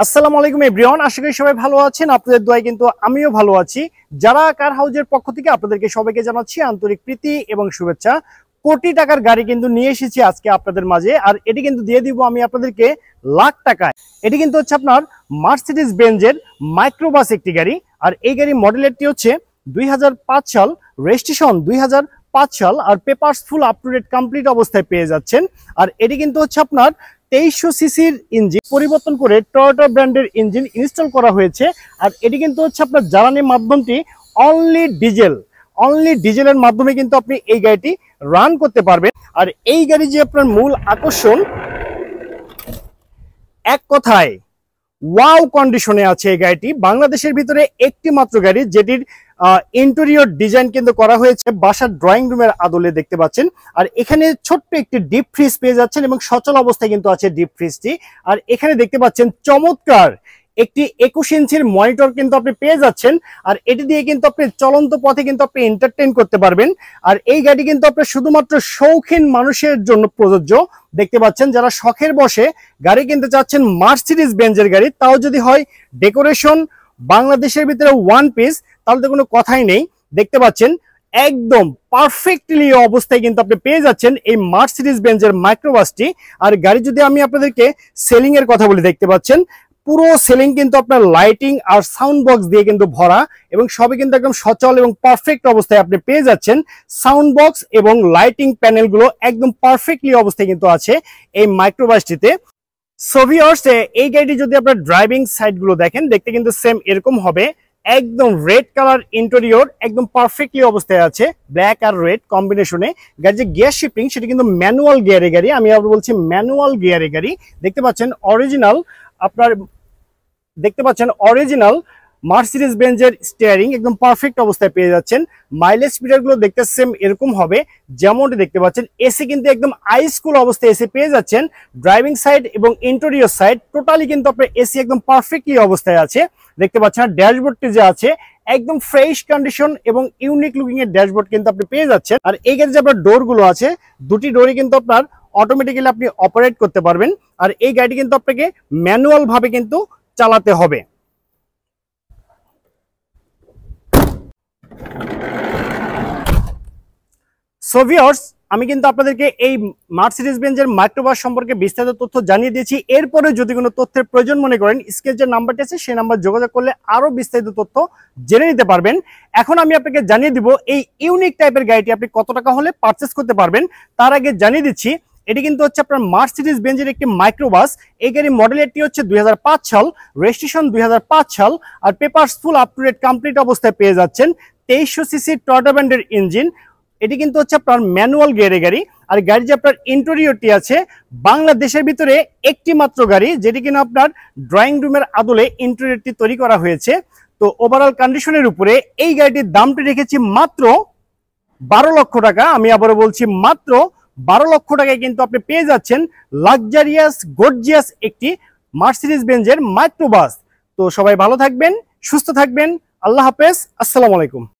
আসসালামু আলাইকুম এভরিওয়ান আশা করি সবাই ভালো আছেন আপনাদের দোয়ায় কিন্তু আমিও ভালো আছি যারা কার হাউজের পক্ষ থেকে আপনাদেরকে সবাইকে জানাচ্ছি আন্তরিক প্রীতি এবং শুভেচ্ছা কোটি টাকার গাড়ি কিন্তু নিয়ে এসেছি আজকে আপনাদের মাঝে আর এটি কিন্তু দিয়ে দিব আমি আপনাদেরকে লাখ টাকায় এটি কিন্তু হচ্ছে আপনার মার্সিডিস বেঞ্জের মাইক্রোবাস একটি গাড়ি আর এই গাড়ি মডেলেরটি হচ্ছে দুই সাল রেজিস্ট্রেশন দুই সাল আর papers full up to date complete অবস্থায় পেয়ে যাচ্ছেন আর এটি কিন্তু হচ্ছে আপনার তেইশশো সিসির ইঞ্জিন পরিবর্তন করে টয়োটা ব্র্যান্ডের ইঞ্জিন ইনস্টল করা হয়েছে আর এটি কিন্তু হচ্ছে আপনার জ্বালানি মাধ্যমটি অনলি ডিজেল অনলি ডিজেলের মাধ্যমে কিন্তু আপনি এই গাড়িটি রান করতে পারবেন আর এই গাড়ি যে আপনার মূল আকর্ষণ এক কথায় ওয়াও কন্ডিশনে আছে এই গাড়িটি বাংলাদেশের ভিতরে একটি মাত্র গাড়ি যেটির ইন্টেরিয়র ডিজাইন কিন্তু করা হয়েছে বাসার ড্রয়িং রুমের আদলে দেখতে পাচ্ছেন আর এখানে ছোট্ট একটি ডিপ ফ্রিজ পেয়ে যাচ্ছেন এবং সচল অবস্থায় কিন্তু আছে ডিপ ফ্রিজটি আর এখানে দেখতে পাচ্ছেন চমৎকার একটি একুশ ইঞ্চির মনিটর কিন্তু আপনি পেয়ে যাচ্ছেন আর এটি দিয়ে কিন্তু আপনি চলন্ত পথে কিন্তু আপনি এন্টারটেন করতে পারবেন আর এই গাড়ি কিন্তু আপনি শুধুমাত্র শৌখিন মানুষের জন্য প্রযোজ্য দেখতে পাচ্ছেন যারা শখের বসে গাড়ি কিনতে চাচ্ছেন মার্সিডিস বেঞ্জের গাড়ি তাও যদি হয় ডেকোরেশন বাংলাদেশের ভিতরে ওয়ান পিস তাহলে তো কোনো কথাই নেই দেখতে পাচ্ছেন একদম পারফেক্টলি অবস্থায় কিন্তু আপনি পেয়ে যাচ্ছেন এই মার্সিডিস বেঞ্জের মাইক্রোবাসটি আর গাড়ি যদি আমি আপনাদেরকে সেলিং এর কথা বলি দেখতে পাচ্ছেন পুরো সেলিং কিন্তু আপনার লাইটিং আর সাউন্ড বক্স দিয়ে কিন্তু ভরা এবং সবই কিন্তু একদম সচল এবং পারফেক্ট অবস্থায় আপনি পেয়ে যাচ্ছেন সাউন্ড বক্স এবং লাইটিং প্যানেলগুলো একদম পারফেক্টলি অবস্থায় কিন্তু আছে এই মাইক্রোবাসটিতে সোভিয়ার্স এই গাড়িটি যদি আপনার ড্রাইভিং সাইডগুলো দেখেন দেখতে কিন্তু সেম এরকম হবে একদম রেড কালার ইন্টেরিয়র একদম পারফেক্টলি অবস্থায় আছে ব্ল্যাক আর রেড কম্বিনেশনে গাড়ির যে গিয়ার শিফটিং সেটা কিন্তু ম্যানুয়াল গিয়ারে গাড়ি আমি আবার বলছি ম্যানুয়াল গিয়ারে গাড়ি দেখতে পাচ্ছেন অরিজিনাল আপনার দেখতে পাচ্ছেন অরিজিনাল মার্সিডিস বেঞ্জের স্টিয়ারিং একদম পারফেক্ট অবস্থায় পেয়ে যাচ্ছেন মাইলেজ মিটারগুলো দেখতে সেম এরকম হবে যেমনটি দেখতে পাচ্ছেন এসি কিন্তু একদম আইস্কুল অবস্থায় এসে পেয়ে যাচ্ছেন ড্রাইভিং সাইড এবং ইন্টেরিয়র সাইড টোটালি কিন্তু আপনার এসি একদম পারফেক্টলি অবস্থায় আছে দেখতে পাচ্ছেন ড্যাশবোর্ডটি যে আছে একদম ফ্রেশ কন্ডিশন এবং ইউনিক লুকিং এর ড্যাশবোর্ড কিন্তু আপনি পেয়ে যাচ্ছেন আর এই গাড়ির যে আপনার ডোরগুলো আছে দুটি ডোরই কিন্তু আপনার অটোমেটিক্যালি আপনি অপারেট করতে পারবেন আর এই গাড়িটি কিন্তু আপনাকে ম্যানুয়াল ভাবে কিন্তু চালাতে হবে সোভিয়ার্স আমি কিন্তু আপনাদেরকে এই মার্সিডিস বেঞ্জের মাইক্রোবাস সম্পর্কে বিস্তারিত তথ্য জানিয়ে দিয়েছি এরপরে যদি কোনো তথ্যের প্রয়োজন মনে করেন স্কেচ যে নাম্বারটি আছে সেই নাম্বার যোগাযোগ করলে আরও বিস্তারিত তথ্য জেনে নিতে পারবেন এখন আমি আপনাকে জানিয়ে দিব এই ইউনিক টাইপের গাড়িটি আপনি কত টাকা হলে পারচেস করতে পারবেন তার আগে জানিয়ে দিচ্ছি এটি কিন্তু হচ্ছে আপনার মার্সিডিস বেঞ্জের একটি মাইক্রোবাস এই গাড়ির এটি হচ্ছে দুই সাল রেজিস্ট্রেশন দুই সাল আর paper full up to date complete অবস্থায় পেয়ে যাচ্ছেন তেইশশো সিসি টয়টা ব্যান্ডের ইঞ্জিন এটি কিন্তু হচ্ছে আপনার ম্যানুয়াল গেয়ারে গাড়ি আর গাড়ি যে আপনার ইন্টেরিয়রটি আছে বাংলাদেশের ভিতরে একটি মাত্র গাড়ি যেটি কিনা আপনার ড্রয়িং রুমের আদলে ইন্টেরিয়রটি তৈরি করা হয়েছে তো ওভারঅল কন্ডিশনের উপরে এই গাড়িটির দামটি রেখেছি মাত্র বারো লক্ষ টাকা আমি আবারও বলছি মাত্র বারো লক্ষ টাকায় কিন্তু আপনি পেয়ে যাচ্ছেন লাকজারিয়াস গর্জিয়াস একটি মার্সিডিস বেঞ্জের মাইক্রোবাস তো সবাই ভালো থাকবেন সুস্থ থাকবেন আল্লাহ হাফেজ আসসালামু আলাইকুম